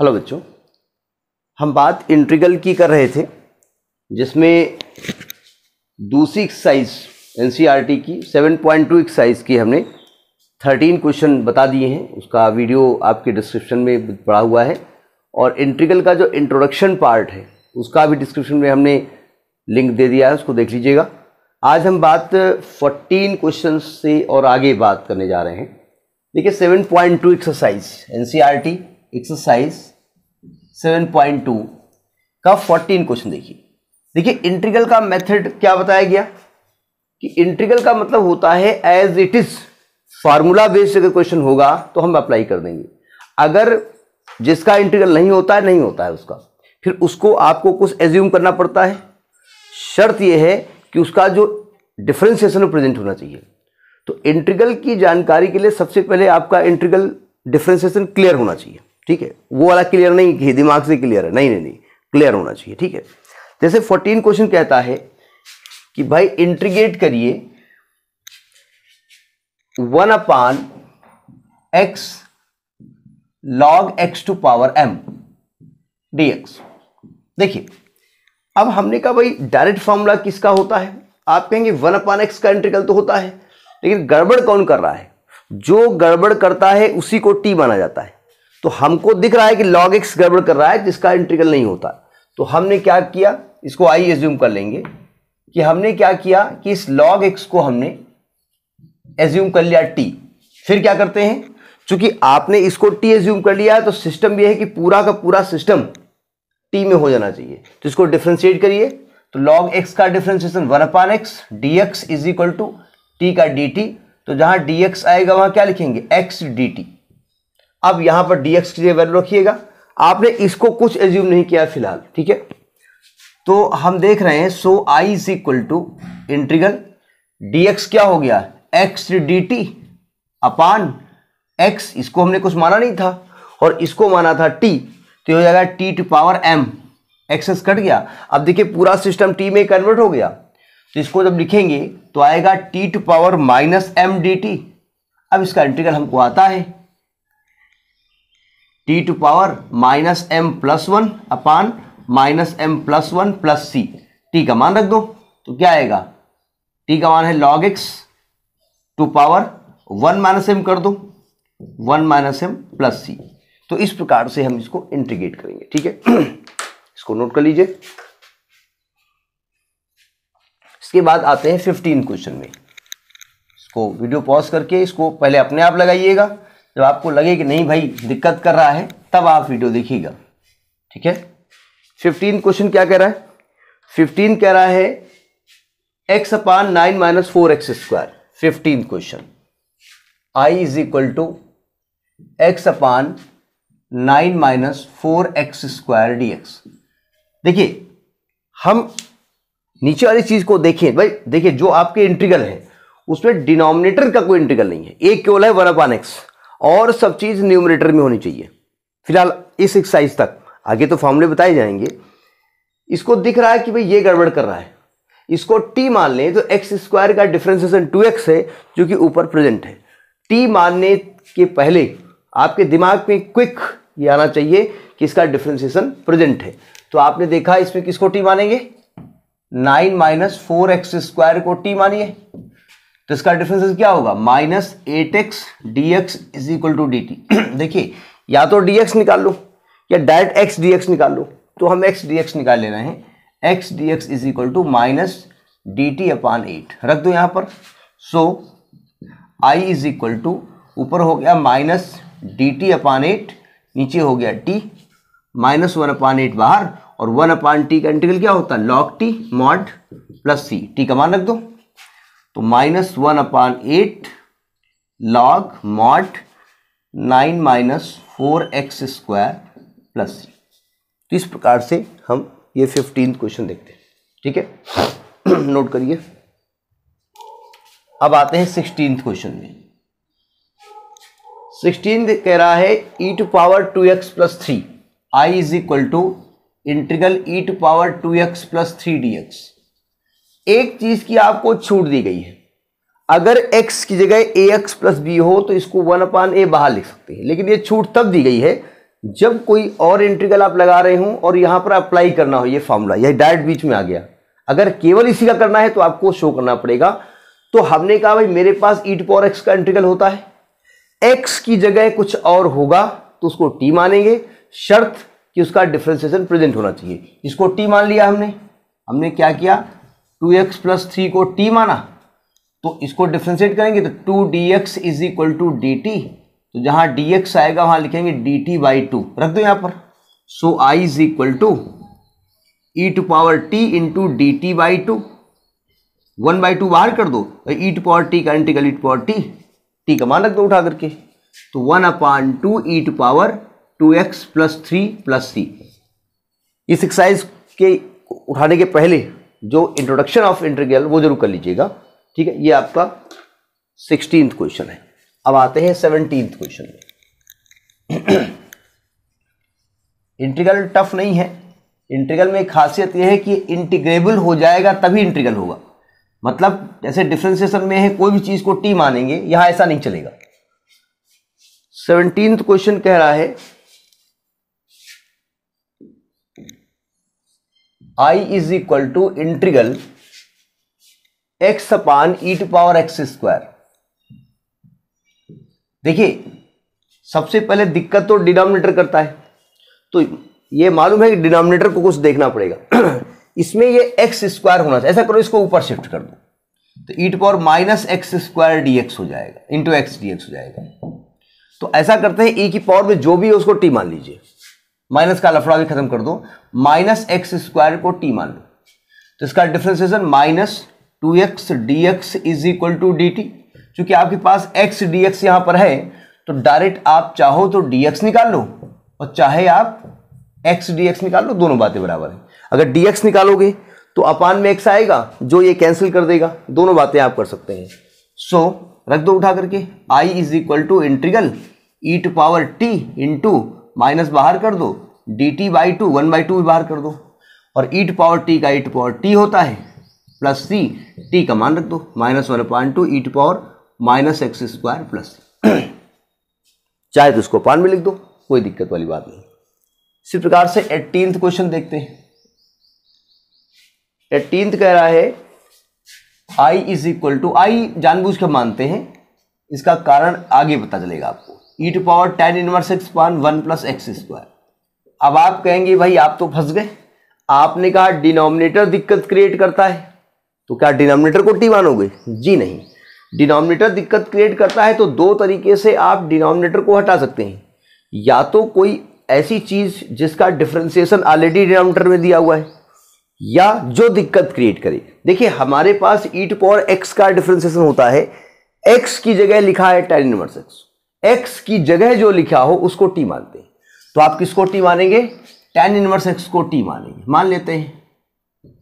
hello बच्चों हम बात इंट्रीगल की कर रहे थे जिसमें दूसरी एक्सरसाइज एनसीईआरटी e की 7.2 एक्सरसाइज की हमने 13 क्वेश्चन बता दिए हैं उसका वीडियो आपके डिस्क्रिप्शन में पड़ा हुआ है और इंट्रीगल का जो इंट्रोडक्शन पार्ट है उसका भी डिस्क्रिप्शन में हमने लिंक दे दिया है उसको देख लीजिएगा आज हम बात फोर्टीन क्वेश्चन से और आगे बात करने जा रहे हैं देखिए टू एक्सरसाइज टी एक्सरसाइज 7.2 का 14 क्वेश्चन देखिए देखिए इंटीग्रल का मेथड क्या बताया गया कि इंटीग्रल का मतलब होता है as it is formula based अगर क्वेश्चन होगा तो हम अप्लाई कर देंगे अगर जिसका इंटीग्रल नहीं होता है नहीं होता है उसका फिर उसको आपको कुछ एज्यूम करना पड़ता है शर्त यह है कि उसका जो डिफ्रेंसिएशन प्रेजेंट होना चाहिए तो इंटीग्रल की जानकारी के लिए सबसे पहले आपका इंटीग्रल डिफ्रेंसिएशन क्लियर होना चाहिए ठीक है वो वाला क्लियर नहीं कि दिमाग से क्लियर है नहीं नहीं नहीं क्लियर होना चाहिए ठीक है जैसे फोर्टीन क्वेश्चन कहता है कि भाई इंट्रीगेट करिए one upon X log X to power M D X देखिए अब हमने कहा भाई डायरेक्ट फॉर्मूला किसका होता है आप कहेंगे वन अपान एक्स का इंटीग्रल तो होता है लेकिन गड़बड़ कौन कर रहा है जो गड़बड़ करता है उसी को टी माना जाता है तो हमको दिख रहा है कि लॉग एक्स गड़बड़ कर रहा है जिसका इंटीग्रल नहीं होता तो हमने क्या किया इसको आई एज्यूम कर लेंगे कि हमने क्या किया कि इस लॉग एक्स को हमने एज्यूम कर लिया टी फिर क्या करते हैं चूंकि आपने इसको टी एज्यूम कर लिया है तो सिस्टम यह है कि पूरा का पूरा सिस्टम टी में हो जाना चाहिए तो इसको डिफ्रेंशिएट करिए तो लॉग एक्स का differentiation one upon X D x is equal to T का डी टी तो जहां डी एक्स आएगा वहां क्या लिखेंगे एक्स डी टी अब यहां पर dx की वैल्यू रखिएगा आपने इसको कुछ एज्यूम नहीं किया फिलहाल ठीक है तो हम देख रहे हैं so I is equal to integral dx क्या हो गया X D T upon X इसको हमने कुछ माना नहीं था और इसको माना था टी तो हो जाएगा T to power M excess cut गया अब देखिए पूरा सिस्टम टी में कन्वर्ट हो गया तो इसको जब लिखेंगे तो आएगा T to power minus M D T अब इसका इंटीग्रल हमको आता है T to power minus M plus one upon minus M plus one plus C T का मान रख दो तो क्या आएगा टी का मान है log X to power one minus M कर दो वन माइनस एम प्लस सी तो इस प्रकार से हम इसको इंटीग्रेट करेंगे ठीक है इसको नोट कर लीजिए इसके बाद आते हैं फिफ्टीन क्वेश्चन में इसको वीडियो पॉज करके इसको पहले अपने आप लगाइएगा जब आपको लगे कि नहीं भाई दिक्कत कर रहा है तब आप वीडियो देखिएगा ठीक है फिफ्टीन क्वेश्चन क्या कह रहा है फिफ्टीन कह रहा है X upon nine minus four X square fifteen question I is equal to x upon nine minus four X square D X देखिए हम नीचे वाली चीज को देखें भाई देखिए जो आपके इंटीग्रल है उसमें डिनोमिनेटर का कोई इंटीग्रल नहीं है एक केवल है वन अपान एक्स और सब चीज़ न्यूमरेटर में होनी चाहिए फिलहाल इस एक्सरसाइज तक आगे तो फॉर्मूले बताए जाएंगे इसको दिख रहा है कि भाई ये गड़बड़ कर रहा है इसको टी मान लें तो एक्स स्क्वायर का डिफ्रेंसिएशन टू एक्स है जो कि ऊपर प्रेजेंट है टी मानने के पहले आपके दिमाग में क्विक ये आना चाहिए कि इसका डिफ्रेंसिएशन प्रेजेंट है तो आपने देखा इसमें किसको टी मानेंगे nine minus four X square को टी मानिए तो इसका डिफरेंस क्या होगा minus eight X D x is equal to D T देखिए या तो डी एक्स निकाल लो या डायरेक्ट एक्स डी एक्स निकाल लो तो हम एक्स डी एक्स निकाल ले रहे हैं X D x is equal to minus D T upon eight रख दो यहाँ पर so I is equal to ऊपर हो गया minus D T upon eight नीचे हो गया T minus one upon eight बाहर और वन अपान टी का इंटीग्रल क्या होता है log T mod plus C T का मान रख दो तो minus one upon eight log mod nine minus four X square plus तो इस प्रकार से हम ये फिफ्टीन क्वेश्चन देखते हैं ठीक है नोट करिए अब आते हैं सिक्सटीन क्वेश्चन में सिक्सटीन कह रहा है ई to power two x plus three I is equal to integral E to power two x plus three D X एक चीज की आपको छूट दी गई है अगर x की जगह ए एक्स प्लस बी हो तो इसको वन अपान ए बाहर लिख सकते हैं लेकिन ये छूट तब दी गई है जब कोई और इंटीग्रल आप लगा रहे हो और यहां पर अप्लाई करना हो ये फॉर्मूला यह डायरेक्ट बीच में आ गया अगर केवल इसी का करना है तो आपको शो करना पड़ेगा तो हमने कहा भाई मेरे पास ईट पॉर एक्स का इंटीग्रल होता है एक्स की जगह कुछ और होगा तो उसको टी मानेंगे शर्त कि उसका डिफ्रेंसिएशन प्रेजेंट होना चाहिए इसको टी मान लिया हमने हमने क्या किया टू एक्स प्लस थ्री को टी माना तो इसको डिफ्रेंशिएट करेंगे तो two D x is equal to D T तो जहां डी एक्स आएगा वहां लिखेंगे डी टी बाई टू रख दो यहां पर so I is equal to E to power T into D T by two one by two बाहर कर दो ई टू पावर टी का integral E to power T T का मान रख दो उठा करके तो one upon two E to power two x plus three plus C इस एक्सरसाइज के उठाने के पहले जो इंट्रोडक्शन ऑफ इंटरग्रल वो जरूर कर लीजिएगा ठीक है ये आपका सिक्सटीन क्वेश्चन है अब आते हैं सेवनटीन क्वेश्चन में इंटीग्रल टफ नहीं है इंटीग्रल में खासियत यह है कि इंटीग्रेबल हो जाएगा तभी इंटीग्रल होगा मतलब जैसे डिफ्रेंसिएशन में है कोई भी चीज़ को टी मानेंगे यहां ऐसा नहीं चलेगा सेवनटीन क्वेश्चन कह रहा है I is equal to integral X upon E to power X square देखिए सबसे पहले दिक्कत तो डिनोमिनेटर करता है तो ये मालूम है कि डिनोमिनेटर को कुछ देखना पड़ेगा इसमें ये एक्स स्क्वायर होना चाहिए ऐसा करो इसको ऊपर शिफ्ट कर दो तो E to power minus x square D X हो जाएगा इंटू एक्स डी एक्स हो जाएगा तो ऐसा करते हैं ई e की पावर में जो भी है उसको टी मान लीजिए माइनस का लफड़ा भी खत्म कर दो माइनस एक्स स्क्वायर को टी मान लो तो इसका differentiation minus two x D x is equal to D T चूंकि आपके पास एक्स डी एक्स यहां पर है तो डायरेक्ट आप चाहो तो डी एक्स निकाल लो और चाहे आप एक्स डी एक्स निकाल लो दोनों बातें बराबर है अगर डी एक्स निकालोगे तो अपान में एक्स आएगा जो ये कैंसिल कर देगा दोनों बातें आप कर सकते हैं सो so, रख दो उठा करके I is equal to integral E to power T into minus बाहर कर दो D T by two one by two भी बाहर कर दो और ईट पावर टी का ईट पावर टी होता है प्लस सी टी का मान रख दो minus one point two E to power minus x square plus चाहे तो उसको पान में लिख दो कोई दिक्कत वाली बात नहीं इसी प्रकार से एटीनथ क्वेश्चन देखते हैं एटीनथ कह रहा है I is equal to I जानबूझ के मानते हैं इसका कारण आगे पता चलेगा आपको E to power tan inverse X upon one plus X square अब आप कहेंगे भाई आप तो फंस गए आपने कहा डिनोमिनेटर दिक्कत क्रिएट करता है तो क्या डिनोमिनेटर को टी मानोगे जी नहीं डिनोमिनेटर दिक्कत क्रिएट करता है तो दो तरीके से आप डिनोमिनेटर को हटा सकते हैं या तो कोई ऐसी चीज़ जिसका डिफ्रेंसिएशन ऑलरेडी डिनोमिनेटर में दिया हुआ है या जो दिक्कत क्रिएट करे देखिए हमारे पास ई टू पावर एक्स का डिफ्रेंसिएशन होता है एक्स की जगह लिखा है टेन इनवर्स एक्स एक्स की जगह जो लिखा हो उसको टी मानते हैं तो आप किसको टी मानेंगे टेन इनवर्स एक्स को टी मानेंगे मान लेते हैं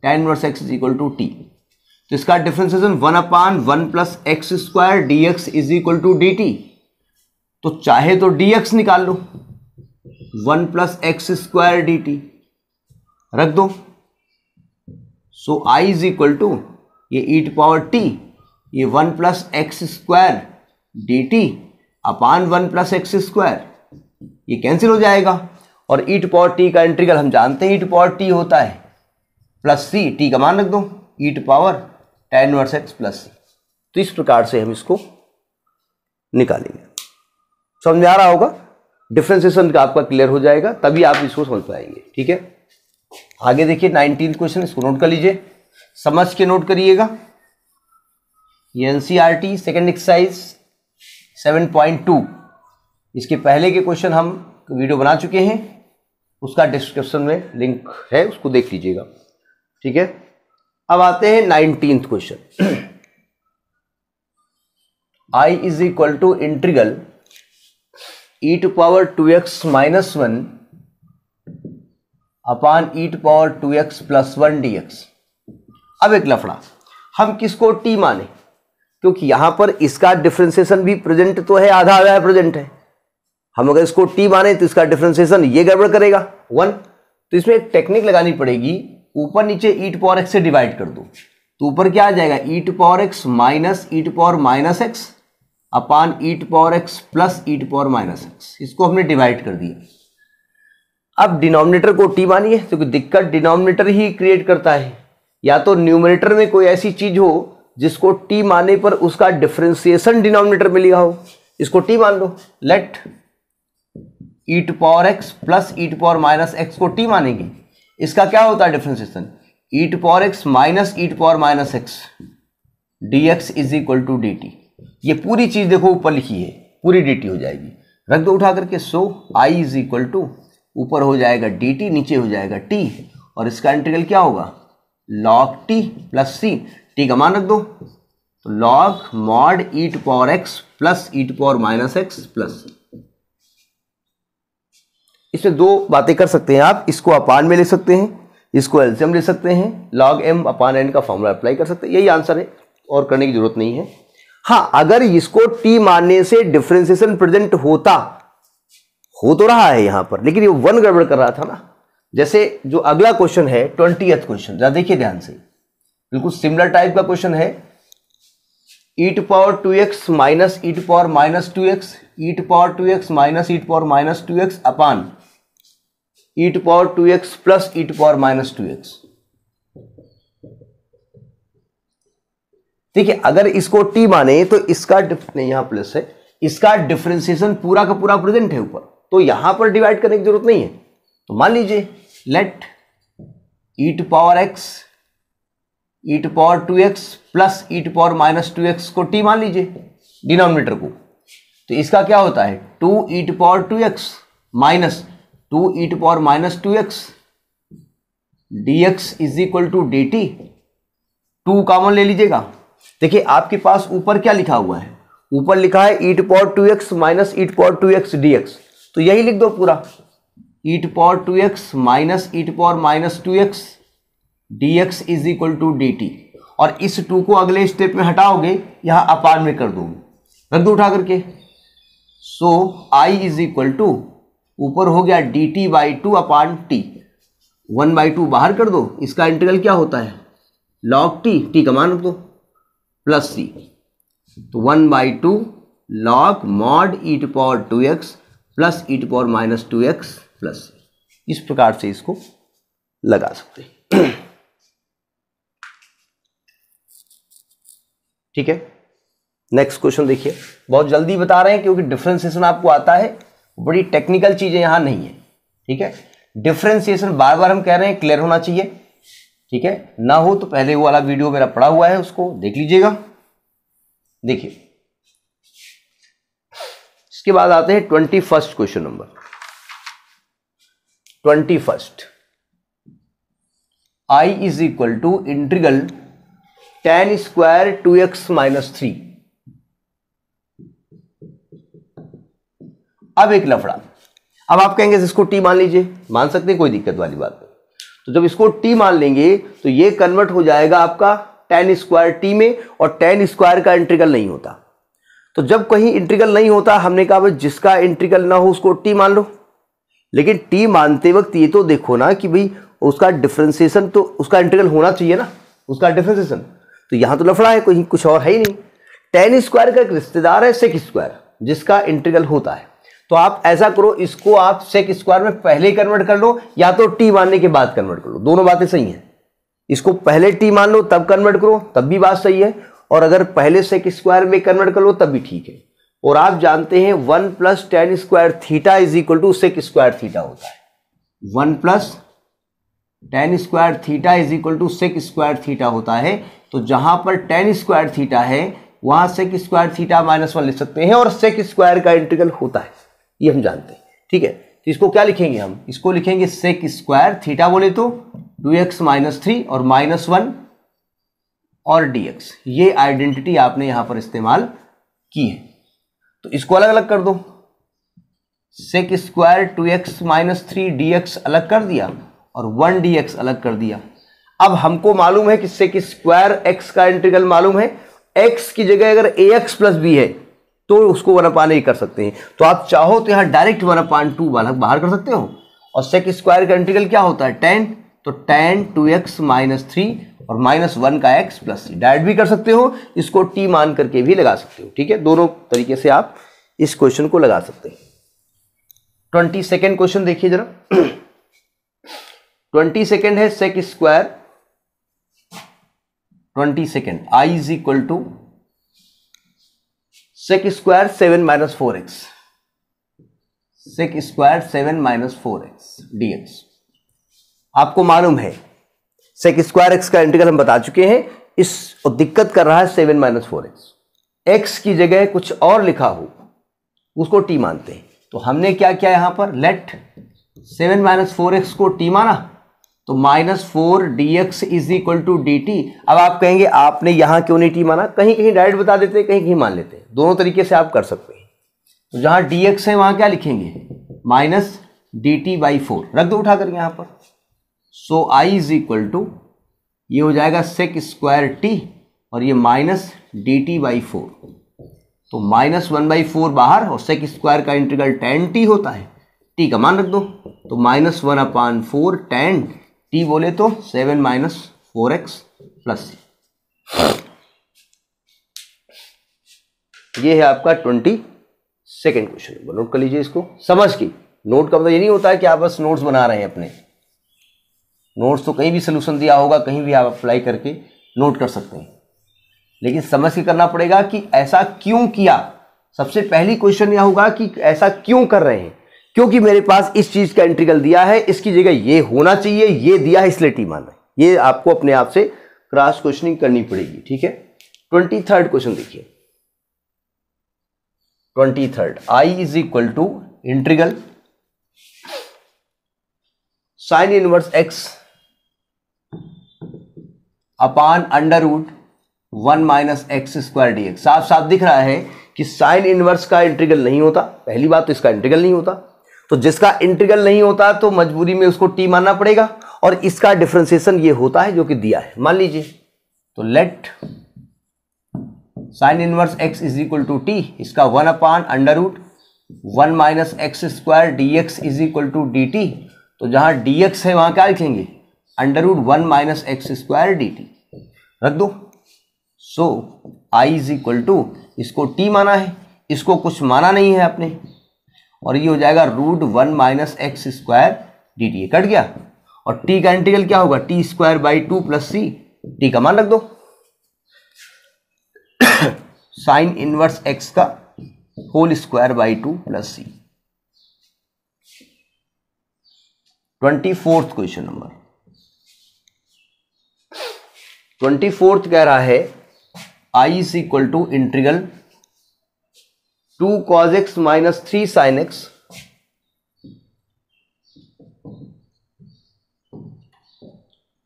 tan inverse x is equal to T तो इसका differentiation one upon one plus X square D x is equal to D T तो चाहे तो डी एक्स निकाल लो one plus X square D T रख दो so I is equal to ये ईट पावर टी ये one plus X square D T upon one plus X square ये कैंसिल हो जाएगा और ई टू पावर टी का इंट्रीगल हम जानते हैं ई टू पावर टी होता है प्लस सी टी का मान रख दो E to power tan inverse X plus तो इस प्रकार से हम इसको निकालेंगे समझ आ रहा होगा डिफ्रेंसिएशन का आपका क्लियर हो जाएगा तभी आप इसको समझ पाएंगे ठीक है आगे देखिए नाइनटीन क्वेश्चन इसको नोट कर लीजिए समझ के नोट करिएगा ये N C R T second exercise seven point two इसके पहले के क्वेश्चन हम वीडियो बना चुके हैं उसका डिस्क्रिप्शन में लिंक है उसको देख लीजिएगा ठीक है अब आते हैं nineteen question I is equal to integral E to power two x minus one upon E to power two x plus one d x अब एक लफड़ा हम किसको टी माने क्योंकि यहां पर इसका डिफ्रेंसिएशन भी प्रेजेंट तो है आधा आधा प्रेजेंट है हम अगर इसको टी माने तो इसका डिफ्रेंसिएशन ये गड़बड़ करेगा वन तो इसमें एक टेक्निक लगानी पड़ेगी ऊपर नीचे ईट पावर एक्स से डिवाइड कर दो तो ऊपर क्या आ जाएगा e to power x minus e to power minus x upon e to power x plus e to power minus x इसको हमने डिवाइड कर दिया अब डिनोमिनेटर को टी मानिए क्योंकि दिक्कत डिनोमिनेटर ही क्रिएट करता है या तो न्यूमिनेटर में कोई ऐसी चीज हो जिसको टी माने पर उसका डिफ्रेंसिएशन डिनोमिनेटर में लिया हो इसको टी मान लो let e to power x plus e to power minus x को टी मानेंगे इसका क्या होता है differentiation e to power x minus e to power minus x D x is equal to D t ये पूरी चीज देखो ऊपर लिखी है पूरी डी टी हो जाएगी रख दो उठा करके so I is equal to ऊपर हो जाएगा डी टी नीचे हो जाएगा टी और इसका इंटीग्रल क्या होगा log t plus C T का मान रख दो तो log mod e to power x plus e to power minus x plus इसमें दो बातें कर सकते हैं आप इसको अपान में ले सकते हैं इसको एल्सियम ले सकते हैं लॉग एम अपान एन का फॉर्मूला अप्लाई कर सकते हैं यही आंसर है और करने की जरूरत नहीं है हाँ अगर इसको टी मानने से डिफ्रेंसिएशन प्रेजेंट होता हो तो रहा है यहां पर लेकिन ये वन गड़बड़ कर रहा था ना जैसे जो अगला क्वेश्चन है ट्वेंटी क्वेश्चन देखिए ध्यान से बिल्कुल सिमिलर टाइप का क्वेश्चन है ई to power two x minus e to power minus two x e to power two x minus e to power minus two x upon E to power two x plus e to power minus two x देखिए अगर इसको T माने तो इसका नहीं यहां plus है इसका डिफ्रेंसिएशन पूरा का पूरा प्रेजेंट है ऊपर तो यहां पर डिवाइड करने की जरूरत नहीं है तो मान लीजिए let e to power x e to power two x plus e to power minus two x को टी मान लीजिए डिनोमिनेटर को तो इसका क्या होता है two E to power two x minus two E to power minus two x D x is equal to D t two common ले लीजिएगा देखिए आपके पास ऊपर क्या लिखा हुआ है ऊपर लिखा है e to power two x minus to power two x D x तो यही लिख दो पूरा e to power two x minus to power minus two x D x is equal to D t और इस टू को अगले स्टेप में हटाओगे यहाँ अपार में कर दोगे रख दो उठा करके so I is equal to ऊपर हो गया d T by two upon t one by two बाहर कर दो इसका इंटीग्रल क्या होता है लॉग टी टी का मान रख दो प्लस सी तो one by two log mod e to power two x plus e to power minus two x plus इस प्रकार से इसको लगा सकते हैं ठीक है नेक्स्ट क्वेश्चन देखिए बहुत जल्दी बता रहे हैं क्योंकि डिफ्रेंसिएशन आपको आता है बड़ी टेक्निकल चीजें यहां नहीं है ठीक है डिफ्रेंसिएशन बार बार हम कह रहे हैं क्लियर होना चाहिए ठीक है ना हो तो पहले वाला वीडियो मेरा पड़ा हुआ है उसको देख लीजिएगा देखिए इसके बाद आते हैं twenty first question number twenty first I is equal to integral tan square two x minus three अब एक लफड़ा अब आप कहेंगे इसको टी मान लीजिए मान सकते हैं कोई दिक्कत वाली बात तो जब इसको टी मान लेंगे तो ये कन्वर्ट हो जाएगा आपका टेन स्क्वायर टी में और टेन स्क्वायर का इंटीग्रल नहीं होता तो जब कहीं इंटीग्रल नहीं होता हमने कहा भाई जिसका इंटीग्रल ना हो उसको टी मान लो लेकिन टी मानते वक्त ये तो देखो ना कि भाई उसका डिफ्रेंसिएशन तो उसका इंटीग्रल होना चाहिए ना उसका डिफ्रेंसिएशन तो यहां तो लफड़ा है कोई कुछ और है ही नहीं टेन स्क्वायर का एक रिश्तेदार है सेक स्क्वायर जिसका इंटीग्रल होता है तो आप ऐसा करो इसको आप सेक स्क्वायर में पहले कन्वर्ट कर लो या तो टी मानने के बाद कन्वर्ट कर लो दोनों बातें सही हैं इसको पहले टी मान लो तब कन्वर्ट करो तब भी बात सही है और अगर पहले सेक स्क्वायर में कन्वर्ट कर लो तब भी ठीक है और आप जानते हैं one plus tan square theta is equal to sec square theta होता है one plus tan square theta is equal to sec square theta होता है तो जहां पर टेन स्क्वायर थीटा है वहां sec square theta minus one लिख सकते हैं और सेक स्क्वायर का इंटीग्रल होता है ये हम जानते हैं ठीक है तो इसको क्या लिखेंगे हम इसको लिखेंगे सेक स्क्वायर थीटा बोले तो टू एक्स माइनस थ्री और माइनस वन और dx ये आइडेंटिटी आपने यहां पर इस्तेमाल की है तो इसको अलग अलग कर दो sec square two x minus three d अलग कर दिया और वन डी अलग कर दिया अब हमको मालूम है किससे कि स्क्वायर एक्स का इंटीग्रल मालूम है एक्स की जगह अगर ए एक्स प्लस बी है तो उसको वन अपान ए कर सकते हैं तो आप चाहो तो यहाँ डायरेक्ट वन अपान टू बाहर कर सकते हो और सेक स्क्वायर का इंटीग्रल क्या होता है टेन तो tan two x minus three और माइनस वन का एक्स प्लस थ्री डायरेक्ट भी कर सकते हो इसको टी मान करके भी लगा सकते हो ठीक है दोनों तरीके से आप इस क्वेश्चन को लगा सकते हैं ट्वेंटी सेकेंड क्वेश्चन देखिए जरा ट्वेंटी सेकेंड है sec square twenty second I is equal to sec square seven minus four x sec square seven minus four x D x आपको मालूम है सेक स्क्वायर एक्स का इंटीग्रल हम बता चुके हैं इस दिक्कत कर रहा है seven minus four x x की जगह कुछ और लिखा हो उसको टी मानते हैं तो हमने क्या किया यहां पर let seven minus four x को टी माना तो minus four d x is equal to D T अब आप कहेंगे आपने यहाँ क्यों नहीं टी माना कहीं कहीं डायरेक्ट बता देते हैं कहीं कहीं मान लेते दोनों तरीके से आप कर सकते हैं तो जहाँ डी एक्स है वहाँ क्या लिखेंगे minus D T by four रख दो उठा कर यहाँ पर so I is equal to ये हो जाएगा सेक स्क्वायर टी और ये minus D T by four तो माइनस वन बाई फोर बाहर और सेक स्क्वायर का इंटीग्रल टेन टी होता है टी का मान रख दो तो minus one upon four tan t बोले तो seven minus four x plus ये है आपका twenty second question number note कर लीजिए इसको समझ की नोट का मतलब ये नहीं होता है कि आप बस नोट्स बना रहे हैं अपने नोट्स तो कहीं भी सोल्यूशन दिया होगा कहीं भी आप अप्लाई करके नोट कर सकते हैं लेकिन समझ के करना पड़ेगा कि ऐसा क्यों किया सबसे पहली क्वेश्चन यह होगा कि ऐसा क्यों कर रहे हैं क्योंकि मेरे पास इस चीज का इंटीग्रल दिया है इसकी जगह ये होना चाहिए ये दिया है इसलिए टी माना ये आपको अपने आप से क्रॉस क्वेश्चनिंग करनी पड़ेगी ठीक है ट्वेंटी थर्ड क्वेश्चन देखिए twenty third I is equal to integral sine inverse x upon under root one minus x square D x साफ साफ दिख रहा है कि साइन इनवर्स का इंटीग्रल नहीं होता पहली बात तो इसका इंटीग्रल नहीं होता तो जिसका इंटीग्रल नहीं होता तो मजबूरी में उसको टी मानना पड़ेगा और इसका डिफ्रेंसिएशन ये होता है जो कि दिया है मान लीजिए तो let sine inverse x is equal to t इसका one upon under root one minus x square D x is equal to D T तो जहां डी एक्स है वहां क्या लिखेंगे under root one minus x square D T रख दो so I is equal to इसको टी माना है इसको कुछ माना नहीं है आपने और ये हो जाएगा root one minus x square D t cut गया और टी का इंटीग्रल क्या होगा t square by two plus C T का मान रख दो साइन इनवर्स एक्स का whole square by two plus c twenty fourth question number twenty fourth कह रहा है I is equal to integral two cos x minus three sine x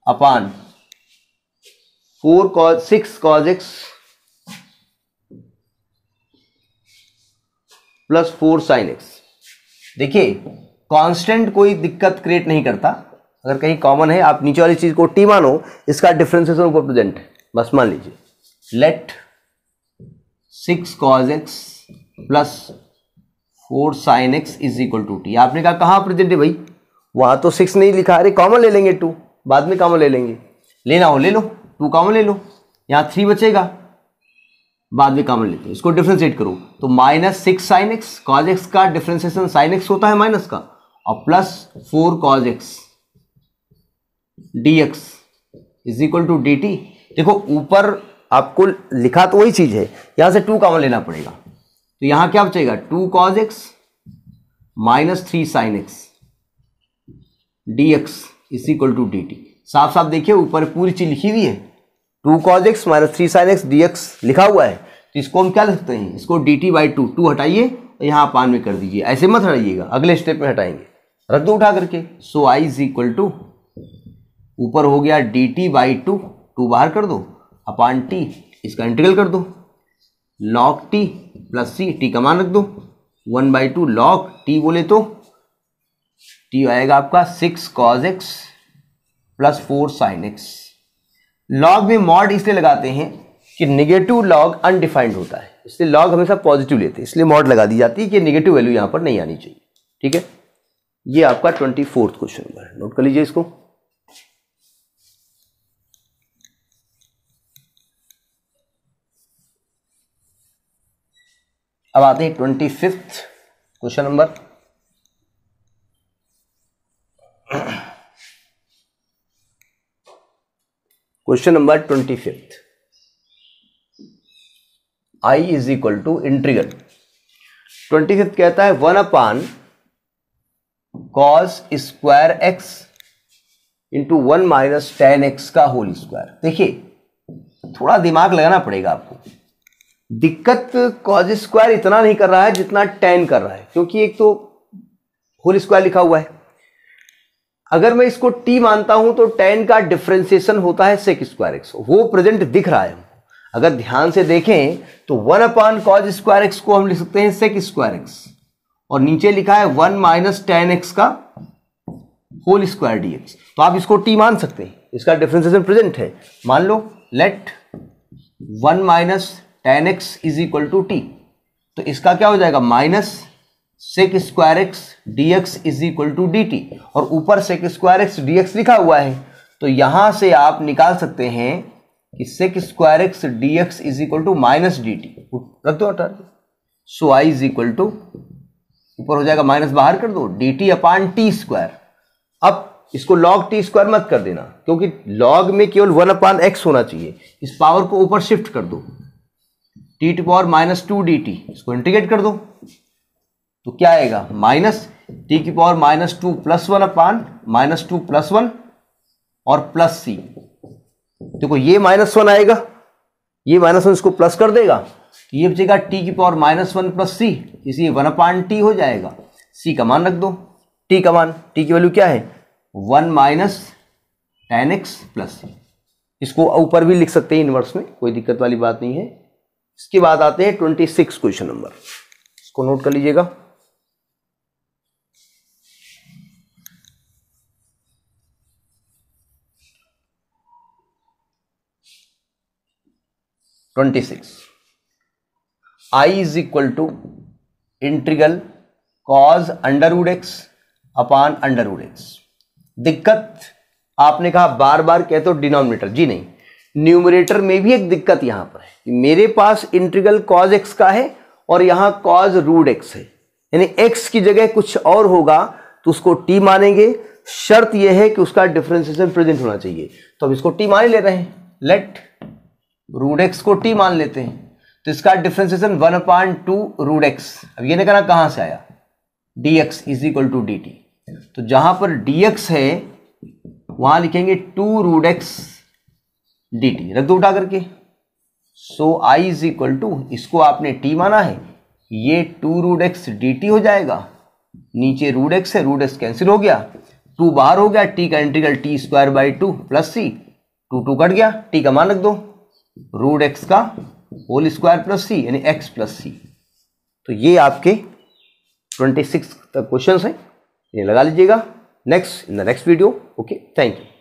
upon four cos six cos x plus four sine x देखिए constant कोई दिक्कत create नहीं करता अगर कहीं कॉमन है आप नीचे वाली चीज को टी मानो इसका डिफ्रेंसिएशन ऊपर प्रेजेंट है बस मान लीजिए let six cos x plus four sine x is equal to t आपने कहा कहाँ प्रेजेंट है भाई वहाँ तो सिक्स नहीं लिखा अरे कॉमन ले लेंगे टू बाद में कॉमन ले लेंगे लेना हो ले लो टू कॉमन ले लो यहाँ थ्री बचेगा बाद में कॉमन लेते हैं इसको डिफ्रेंशिएट करो तो minus six sine x cos x का डिफ्रेंसिएशन साइन एक्स होता है माइनस का और plus four cos x D x is equal to D t देखो ऊपर आपको लिखा तो वही चीज़ है यहाँ से टू कॉमन लेना पड़ेगा तो यहां क्या बचेगा two cos x minus three sine x D x is equal to D t साफ साफ देखिए ऊपर पूरी चीज लिखी हुई है two cos x minus three sine x D x लिखा हुआ है तो इसको हम क्या लिखते हैं इसको d T by two two हटाइए और यहाँ पान में कर दीजिए ऐसे मत हटाइएगा अगले स्टेप में हटाएंगे रख दो उठा करके so I is equal to ऊपर हो गया d T by two two बाहर कर दो अपान टी इसका इंटीग्रल कर दो log t plus C T का मान रख दो one by two log t बोले तो टी आएगा आपका six cos x plus four sine x log में मॉड इसलिए लगाते हैं कि निगेटिव लॉग अनडिफाइंड होता है इसलिए लॉग हमेशा पॉजिटिव लेते हैं इसलिए मॉड लगा दी जाती है कि निगेटिव वैल्यू यहां पर नहीं आनी चाहिए ठीक है ये आपका twenty fourth question number note कर लीजिए इसको अब आते हैं twenty fifth question number question number twenty fifth I is equal to integral twenty fifth कहता है one upon cos square x into one minus tan x का होल स्क्वायर देखिए थोड़ा दिमाग लगाना पड़ेगा आपको दिक्कत कॉज स्क्वायर इतना नहीं कर रहा है जितना टेन कर रहा है क्योंकि एक तो होल स्क्वायर लिखा हुआ है अगर मैं इसको टी मानता हूं तो टेन का डिफ्रेंसिएशन होता है सेक स्क्वायर एक्स वो प्रेजेंट दिख रहा है अगर ध्यान से देखें तो one upon cos square x को हम लिख सकते हैं सेक स्क्वायर एक्स और नीचे लिखा है वन माइनस टेन एक्स का होल स्क्वायर डी एक्स तो आप इसको टी मान सकते हैं इसका डिफ्रेंसिएशन प्रेजेंट है मान लो let one minus tan x is equal to T तो इसका क्या हो जाएगा minus sec square x D x is equal to D t और ऊपर sec square x D x लिखा हुआ है तो यहां से आप निकाल सकते हैं कि sec square x D x is equal to minus D T रख दो हटा so I is equal to ऊपर हो जाएगा माइनस बाहर कर दो D T upon t square अब इसको लॉग टी स्क्वायर मत कर देना क्योंकि लॉग में केवल वन अपान एक्स होना चाहिए इस पावर को ऊपर शिफ्ट कर दो t to power minus two D t इसको इंटीग्रेट कर दो तो क्या आएगा माइनस टी की power minus two plus one upon minus two plus one और प्लस सी देखो ये माइनस वन आएगा ये माइनस वन इसको प्लस कर देगा तो ये बचेगा टी की power minus one plus c इसलिए वन अपान टी हो जाएगा सी का मान रख दो टी का मान टी की वैल्यू क्या है one minus tan x plus c इसको ऊपर भी लिख सकते हैं इनवर्स में कोई दिक्कत वाली बात नहीं है इसके बाद आते हैं ट्वेंटी सिक्स क्वेश्चन नंबर इसको नोट कर लीजिएगा twenty six I is equal to integral cos under root x upon under root x दिक्कत आपने कहा बार बार कहते हो तो डिनोमिनेटर जी नहीं न्यूमरेटर में भी एक दिक्कत यहां पर है मेरे पास इंटीग्रल कॉज एक्स का है और यहां कॉज रूट एक्स है यानी एक्स की जगह कुछ और होगा तो उसको टी मानेंगे शर्त यह है कि उसका डिफ्रेंसिएशन प्रेजेंट होना चाहिए तो अब इसको टी मान ले रहे हैं लेट रूट एक्स को टी मान लेते हैं तो इसका differentiation one upon two root x अब यह नहीं कहना कहां से आया d x is equal to D T तो जहां पर डी एक्स है वहां लिखेंगे two root x D T रख दो उठा करके so I is equal to इसको आपने टी माना है ये two root x D t हो जाएगा नीचे रूड एक्स है रूड एक्स कैंसिल हो गया टू बाहर हो गया टी का integral t square by two plus c two two cut गया टी का मान रख दो रूड एक्स का होल स्क्वायर प्लस सी यानी एक्स प्लस सी तो ये आपके ट्वेंटी सिक्स तक क्वेश्चन हैं ये लगा लीजिएगा next in the next video okay thank you